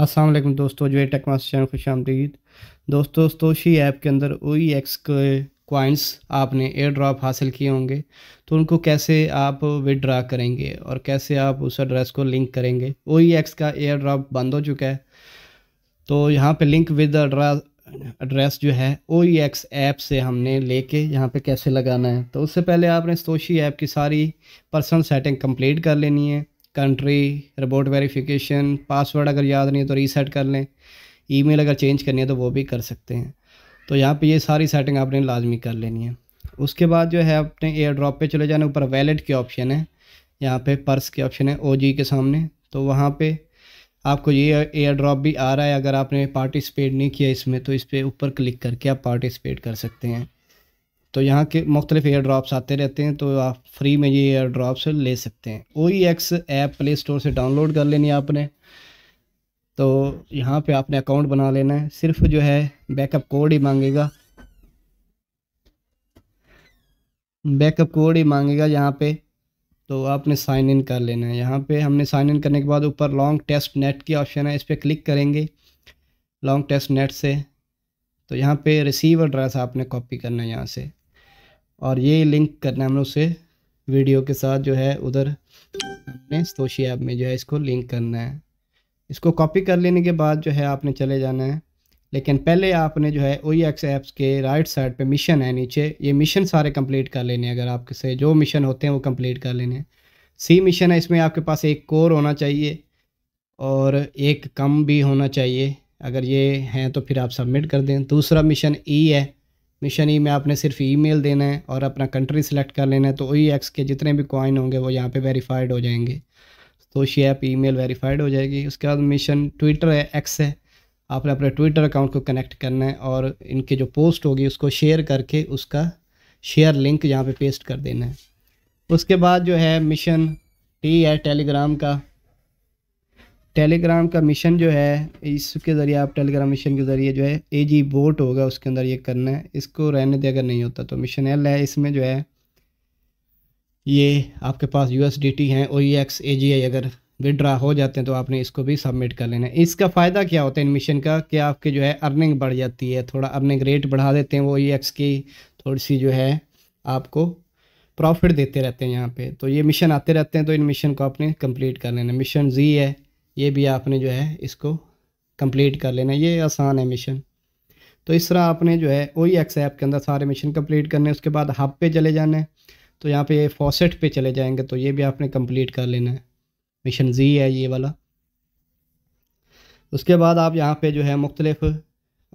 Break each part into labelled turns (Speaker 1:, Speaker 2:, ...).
Speaker 1: असलम दोस्तों जो है टेकमास चैनल खुश आमदीद दोस्तों स्तोशी ऐप के अंदर ओ ई एक्स के कोइंस आपने एयर ड्रॉप हासिल किए होंगे तो उनको कैसे आप विदड्रा करेंगे और कैसे आप उस एड्रेस को लिंक करेंगे ओ ई एक्स का एयर ड्रॉप बंद हो चुका है तो यहाँ पे लिंक विद एड्रेस जो है ओ ई एक्स ऐप से हमने लेके यहाँ पर कैसे लगाना है तो उससे पहले आपने स्तोशी ऐप की सारी पर्सनल सेटिंग कम्प्लीट कर लेनी है कंट्री रिपोर्ट वेरिफिकेशन पासवर्ड अगर याद नहीं है तो रीसेट कर लें ईमेल अगर चेंज करनी है तो वो भी कर सकते हैं तो यहाँ पे ये सारी सेटिंग आपने लाजमी कर लेनी है उसके बाद जो है आपने एयर ड्रॉप पर चले जाने ऊपर वैलेट के ऑप्शन है यहाँ पे पर्स के ऑप्शन है ओ के सामने तो वहाँ पर आपको ये एयर ड्रॉप भी आ रहा है अगर आपने पार्टिसिपेट नहीं किया इसमें तो इस पर ऊपर क्लिक करके आप पार्टिसिपेट कर सकते हैं तो यहाँ के मुख्तलिफ एयर ड्रॉप्स आते रहते हैं तो आप फ्री में ये एयर ड्रॉप्स ले सकते हैं O E X app play store से डाउनलोड कर लेनी है आपने तो यहाँ पे आपने अकाउंट बना लेना है सिर्फ जो है बैकअप कोड ही मांगेगा बैकअप कोड ही मांगेगा यहाँ पे तो आपने साइन इन कर लेना है यहाँ पे हमने साइन इन करने के बाद ऊपर लॉन्ग टेस्ट नेट की ऑप्शन है इस पर क्लिक करेंगे लॉन्ग टेस्ट नेट से तो यहाँ पे रिसीव एड्रेस आपने कॉपी करना है यहाँ से और ये लिंक करना हम लोग से वीडियो के साथ जो है उधर अपने सोशी ऐप में जो है इसको लिंक करना है इसको कॉपी कर लेने के बाद जो है आपने चले जाना है लेकिन पहले आपने जो है ओ एक्स एप्स के राइट साइड पे मिशन है नीचे ये मिशन सारे कंप्लीट कर लेने हैं अगर आपके से जो मिशन होते हैं वो कंप्लीट कर लेने हैं सी मिशन है इसमें आपके पास एक कोर होना चाहिए और एक कम भी होना चाहिए अगर ये हैं तो फिर आप सबमिट कर दें दूसरा मिशन ई e है मिशन ई e में आपने सिर्फ ईमेल देना है और अपना कंट्री सेलेक्ट कर लेना है तो ई एक्स e के जितने भी कॉइन होंगे वो यहाँ पे वेरीफाइड हो जाएंगे तो शी ऐप मेल वेरीफाइड हो जाएगी उसके बाद मिशन ट्विटर है एक्स है आपने अपने ट्विटर अकाउंट को कनेक्ट करना है और इनकी जो पोस्ट होगी उसको शेयर करके उसका शेयर लिंक यहाँ पे पेस्ट कर देना है उसके बाद जो है मिशन टी है टेलीग्राम का टेलीग्राम का मिशन जो है इसके ज़रिए आप टेलीग्राम मिशन के ज़रिए जो है ए जी बोट होगा उसके अंदर ये करना है इसको रहने दे अगर नहीं होता तो मिशन एल है इसमें जो है ये आपके पास यू एस डी टी हैं ओ ई एक्स ए जी आई अगर विड्रा हो जाते हैं तो आपने इसको भी सबमिट कर लेना है इसका फ़ायदा क्या होता है इन मिशन का कि आपके जो है अर्निंग बढ़ जाती है थोड़ा अर्निंग रेट बढ़ा देते हैं वो ई एक्स की थोड़ी सी जो है आपको प्रॉफिट देते रहते हैं यहाँ पे तो ये मिशन आते रहते हैं तो इन मिशन को आपने कंप्लीट कर लेना मिशन जी है ये भी आपने जो है इसको कंप्लीट कर लेना ये आसान है मिशन तो इस तरह आपने जो है ओ एक्स ऐप के अंदर सारे मिशन कंप्लीट करने उसके बाद हब पे चले जाना है तो यहाँ पे फॉसेट पे चले जाएंगे तो ये भी आपने कंप्लीट कर लेना है मिशन जी है ये वाला उसके बाद आप यहाँ पे जो है मुख्तलिफ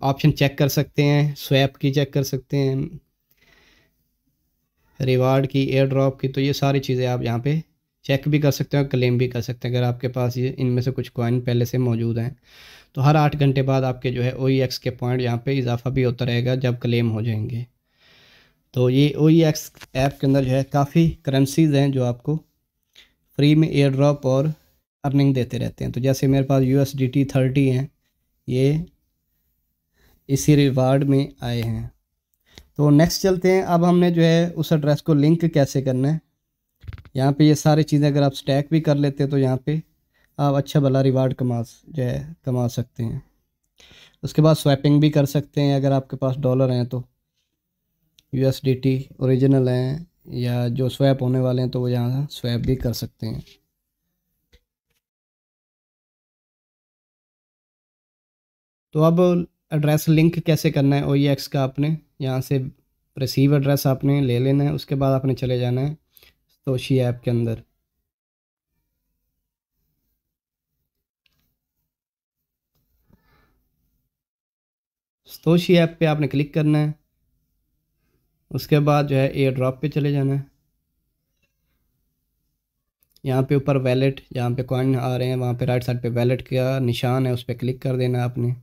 Speaker 1: ऑप्शन चेक कर सकते हैं स्वैप की चेक कर सकते हैं रिवार्ड की एयर ड्रॉप की तो ये सारी चीज़ें आप यहाँ पर चेक भी कर सकते हैं और क्लेम भी कर सकते हैं अगर आपके पास ये इनमें से कुछ कॉइन पहले से मौजूद हैं तो हर आठ घंटे बाद आपके जो है ओ e के पॉइंट यहाँ पर इजाफा भी होता रहेगा जब क्लेम हो जाएंगे तो ये ओ ऐप e के अंदर जो है काफ़ी करेंसीज़ हैं जो आपको फ्री में एयर ड्रॉप और अर्निंग देते रहते हैं तो जैसे मेरे पास U S D T thirty हैं ये इसी रिवार्ड में आए हैं तो नेक्स्ट चलते हैं अब हमने जो है उस एड्रेस को लिंक कैसे करना है यहाँ पे ये सारी चीज़ें अगर आप स्टैक भी कर लेते हैं तो यहाँ पे आप अच्छा भला रिवार्ड कमा जो है कमा सकते हैं उसके बाद स्वैपिंग भी कर सकते हैं अगर आपके पास डॉलर हैं तो U S D T original हैं या जो स्वैप होने वाले हैं तो वो यहाँ स्वैप भी कर सकते हैं तो अब एड्रेस लिंक कैसे करना है ओ ई एक्स का आपने यहाँ से रिसीव एड्रेस आपने ले लेना है उसके बाद आपने चले जाना है तोशी ऐप के अंदर तोशी ऐप पे आपने क्लिक करना है उसके बाद जो है एयर ड्रॉप पे चले जाना है यहाँ पे ऊपर वैलेट जहाँ पे कॉइन आ रहे हैं वहाँ पे राइट साइड पे वैलेट का निशान है उस पर क्लिक कर देना आपने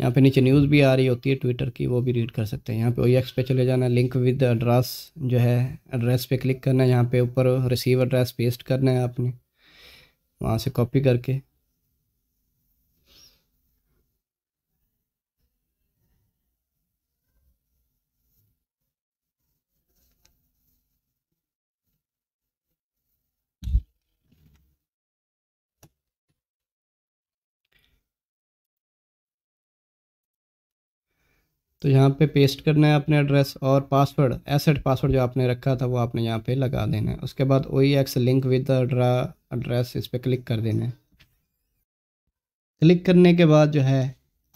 Speaker 1: यहाँ पे नीचे न्यूज़ भी आ रही होती है ट्विटर की वो भी रीड कर सकते हैं यहाँ पे ओ e पे चले जाना लिंक विद एड्रेस जो है एड्रेस पे क्लिक करना है यहाँ पे ऊपर रिसीव एड्रेस पेस्ट करना है आपने वहाँ से कॉपी करके तो यहाँ पे पेस्ट करना है अपने एड्रेस और पासवर्ड एसेट पासवर्ड जो आपने रखा था वो आपने यहाँ पे लगा देना है उसके बाद O X link withdraw address इस पर क्लिक कर देना है क्लिक करने के बाद जो है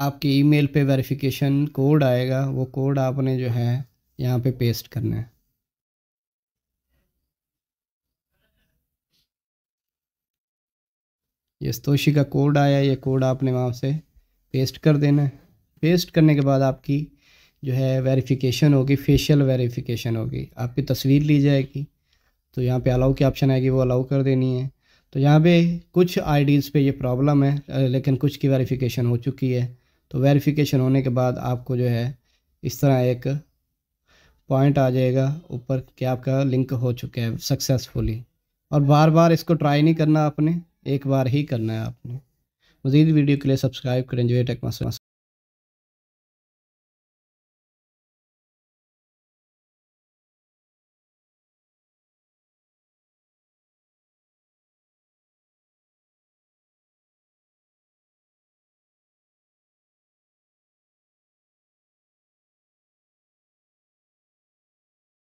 Speaker 1: आपकी ईमेल पे वेरिफिकेशन कोड आएगा वो कोड आपने जो है यहाँ पे पेस्ट करना है ये स्तोशी का कोड आया ये कोड आपने वहाँ से पेस्ट कर देना है पेस्ट करने के बाद आपकी जो है वेरिफिकेशन होगी फेशियल वेरिफिकेशन होगी आपकी तस्वीर ली जाएगी तो यहाँ पे अलाउ की ऑप्शन आएगी वो अलाउ कर देनी है तो यहाँ पे कुछ आईडीज़ पे ये प्रॉब्लम है लेकिन कुछ की वेरिफिकेशन हो चुकी है तो वेरिफिकेशन होने के बाद आपको जो है इस तरह एक पॉइंट आ जाएगा ऊपर कि आपका लिंक हो चुका है सक्सेसफुली और बार बार इसको ट्राई नहीं करना आपने एक बार ही करना है आपने मज़ीद वीडियो के लिए सब्सक्राइब करें जो ये